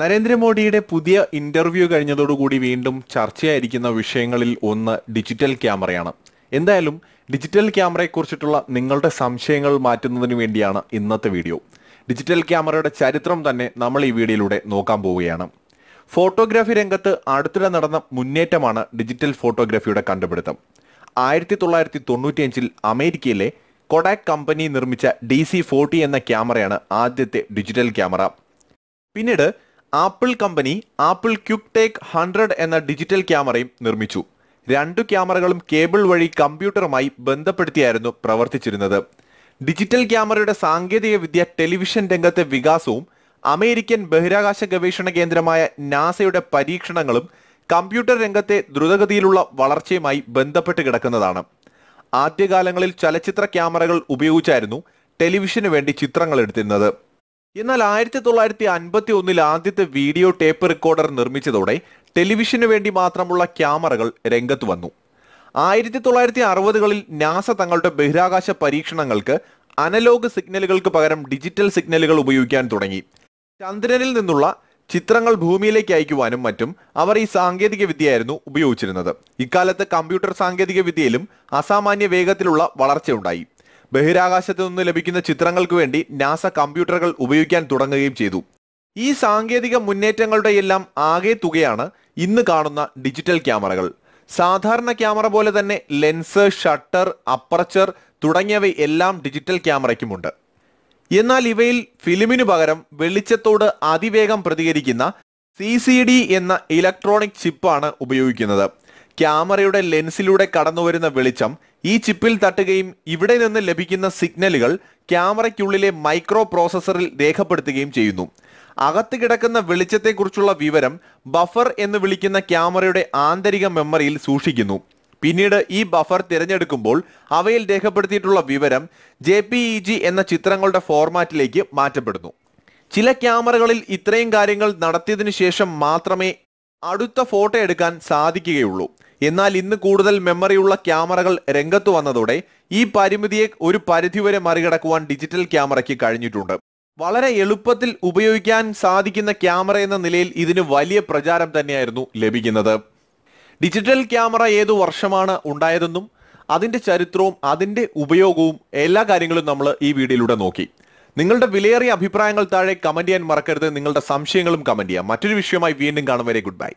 നരേന്ദ്രമോദിയുടെ പുതിയ ഇന്റർവ്യൂ കഴിഞ്ഞതോടുകൂടി വീണ്ടും ചർച്ചയായിരിക്കുന്ന വിഷയങ്ങളിൽ ഒന്ന് ഡിജിറ്റൽ ക്യാമറയാണ് എന്തായാലും ഡിജിറ്റൽ ക്യാമറയെക്കുറിച്ചിട്ടുള്ള നിങ്ങളുടെ സംശയങ്ങൾ മാറ്റുന്നതിന് വേണ്ടിയാണ് ഇന്നത്തെ വീഡിയോ ഡിജിറ്റൽ ക്യാമറയുടെ ചരിത്രം തന്നെ നമ്മൾ ഈ വീഡിയോയിലൂടെ നോക്കാൻ പോവുകയാണ് ഫോട്ടോഗ്രാഫി രംഗത്ത് അടുത്തിടെ നടന്ന മുന്നേറ്റമാണ് ഡിജിറ്റൽ ഫോട്ടോഗ്രാഫിയുടെ കണ്ടുപിടുത്തം ആയിരത്തി തൊള്ളായിരത്തി തൊണ്ണൂറ്റിയഞ്ചിൽ അമേരിക്കയിലെ കൊഡാക് കമ്പനി നിർമ്മിച്ച ഡി സി ഫോർട്ടി എന്ന ക്യാമറയാണ് ആദ്യത്തെ ഡിജിറ്റൽ ക്യാമറ പിന്നീട് Apple company Apple quick take hundred എന്ന ഡിജിറ്റൽ ക്യാമറയും നിർമ്മിച്ചു രണ്ടു ക്യാമറകളും കേബിൾ വഴി കമ്പ്യൂട്ടറുമായി ബന്ധപ്പെടുത്തിയായിരുന്നു പ്രവർത്തിച്ചിരുന്നത് ഡിജിറ്റൽ ക്യാമറയുടെ സാങ്കേതികവിദ്യ ടെലിവിഷൻ രംഗത്തെ വികാസവും അമേരിക്കൻ ബഹിരാകാശ ഗവേഷണ കേന്ദ്രമായ നാസയുടെ പരീക്ഷണങ്ങളും കമ്പ്യൂട്ടർ രംഗത്തെ ദ്രുതഗതിയിലുള്ള വളർച്ചയുമായി ബന്ധപ്പെട്ട് കിടക്കുന്നതാണ് ആദ്യകാലങ്ങളിൽ ചലച്ചിത്ര ക്യാമറകൾ ഉപയോഗിച്ചായിരുന്നു ടെലിവിഷന് വേണ്ടി ചിത്രങ്ങൾ എടുത്തിരുന്നത് എന്നാൽ ആയിരത്തി തൊള്ളായിരത്തി അൻപത്തി ഒന്നിൽ ആദ്യത്തെ വീഡിയോ ടേപ്പ് റെക്കോർഡർ നിർമ്മിച്ചതോടെ ടെലിവിഷന് വേണ്ടി മാത്രമുള്ള ക്യാമറകൾ രംഗത്ത് വന്നു ആയിരത്തി തൊള്ളായിരത്തി അറുപതുകളിൽ നാസ തങ്ങളുടെ ബഹിരാകാശ പരീക്ഷണങ്ങൾക്ക് അനലോഗ് സിഗ്നലുകൾക്ക് പകരം ഡിജിറ്റൽ സിഗ്നലുകൾ ഉപയോഗിക്കാൻ തുടങ്ങി ചന്ദ്രനിൽ നിന്നുള്ള ചിത്രങ്ങൾ ഭൂമിയിലേക്ക് അയക്കുവാനും മറ്റും അവർ ഈ സാങ്കേതിക വിദ്യയായിരുന്നു ഉപയോഗിച്ചിരുന്നത് ഇക്കാലത്ത് കമ്പ്യൂട്ടർ സാങ്കേതിക വിദ്യയിലും അസാമാന്യ വേഗത്തിലുള്ള വളർച്ചയുണ്ടായി ബഹിരാകാശത്തു നിന്ന് ലഭിക്കുന്ന ചിത്രങ്ങൾക്ക് വേണ്ടി നാസ കമ്പ്യൂട്ടറുകൾ ഉപയോഗിക്കാൻ തുടങ്ങുകയും ചെയ്തു ഈ സാങ്കേതിക മുന്നേറ്റങ്ങളുടെ എല്ലാം ആകെ തുകയാണ് ഇന്ന് കാണുന്ന ഡിജിറ്റൽ ക്യാമറകൾ സാധാരണ ക്യാമറ പോലെ തന്നെ ലെൻസ് ഷട്ടർ അപ്പർച്ചർ തുടങ്ങിയവ എല്ലാം ഡിജിറ്റൽ ക്യാമറയ്ക്കുമുണ്ട് എന്നാൽ ഇവയിൽ ഫിലിമിനു പകരം വെളിച്ചത്തോട് അതിവേഗം പ്രതികരിക്കുന്ന സി എന്ന ഇലക്ട്രോണിക് ചിപ്പാണ് ഉപയോഗിക്കുന്നത് ക്യാമറയുടെ ലെൻസിലൂടെ കടന്നുവരുന്ന വെളിച്ചം ഈ ചിപ്പിൽ തട്ടുകയും ഇവിടെ നിന്ന് ലഭിക്കുന്ന സിഗ്നലുകൾ ക്യാമറയ്ക്കുള്ളിലെ മൈക്രോ പ്രോസസറിൽ രേഖപ്പെടുത്തുകയും ചെയ്യുന്നു അകത്ത് കിടക്കുന്ന വെളിച്ചത്തെക്കുറിച്ചുള്ള വിവരം ബഫർ എന്ന് വിളിക്കുന്ന ക്യാമറയുടെ ആന്തരിക മെമ്മറിയിൽ സൂക്ഷിക്കുന്നു പിന്നീട് ഈ ബഫർ തിരഞ്ഞെടുക്കുമ്പോൾ അവയിൽ രേഖപ്പെടുത്തിയിട്ടുള്ള വിവരം ജെ എന്ന ചിത്രങ്ങളുടെ ഫോർമാറ്റിലേക്ക് മാറ്റപ്പെടുന്നു ചില ക്യാമറകളിൽ ഇത്രയും കാര്യങ്ങൾ നടത്തിയതിനു ശേഷം മാത്രമേ അടുത്ത ഫോട്ടോ എടുക്കാൻ സാധിക്കുകയുള്ളൂ എന്നാൽ ഇന്ന് കൂടുതൽ മെമ്മറിയുള്ള ക്യാമറകൾ രംഗത്തു വന്നതോടെ ഈ പരിമിതിയെ ഒരു പരിധിവരെ മറികടക്കുവാൻ ഡിജിറ്റൽ ക്യാമറയ്ക്ക് കഴിഞ്ഞിട്ടുണ്ട് വളരെ എളുപ്പത്തിൽ ഉപയോഗിക്കാൻ സാധിക്കുന്ന ക്യാമറ എന്ന നിലയിൽ ഇതിന് വലിയ പ്രചാരം തന്നെയായിരുന്നു ലഭിക്കുന്നത് ഡിജിറ്റൽ ക്യാമറ ഏതു വർഷമാണ് ഉണ്ടായതെന്നും അതിൻ്റെ ചരിത്രവും അതിൻ്റെ ഉപയോഗവും എല്ലാ കാര്യങ്ങളും നമ്മൾ ഈ വീഡിയോയിലൂടെ നോക്കി നിങ്ങളുടെ വിലയേറിയ അഭിപ്രായങ്ങൾ താഴെ കമന്റ് ചെയ്യാൻ മറക്കരുത് നിങ്ങളുടെ സംശയങ്ങളും കമന്റ് ചെയ്യാം മറ്റൊരു വിഷയമായി വീണ്ടും കാണും വരെ ഗുഡ് ബൈ